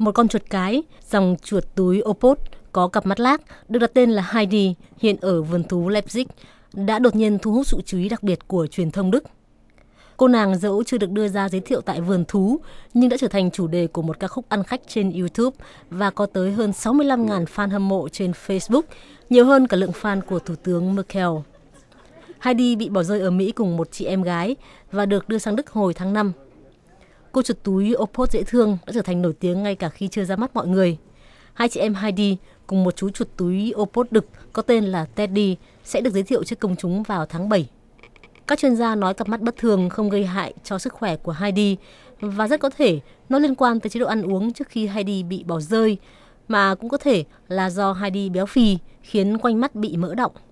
một con chuột cái dòng chuột túi Opot có cặp mắt lác được đặt tên là Heidi hiện ở vườn thú Leipzig đã đột nhiên thu hút sự chú ý đặc biệt của truyền thông Đức. Cô nàng dẫu chưa được đưa ra giới thiệu tại vườn thú nhưng đã trở thành chủ đề của một ca khúc ăn khách trên YouTube và có tới hơn 65.000 fan hâm mộ trên Facebook, nhiều hơn cả lượng fan của Thủ tướng Merkel. Heidi bị bỏ rơi ở Mỹ cùng một chị em gái và được đưa sang Đức hồi tháng 5 Cô chuột túi Opot dễ thương đã trở thành nổi tiếng ngay cả khi chưa ra mắt mọi người. Hai chị em Heidi cùng một chú chuột túi Opot đực có tên là Teddy sẽ được giới thiệu trước công chúng vào tháng 7. Các chuyên gia nói cặp mắt bất thường không gây hại cho sức khỏe của Heidi và rất có thể nó liên quan tới chế độ ăn uống trước khi Heidi bị bỏ rơi, mà cũng có thể là do Heidi béo phì khiến quanh mắt bị mỡ động.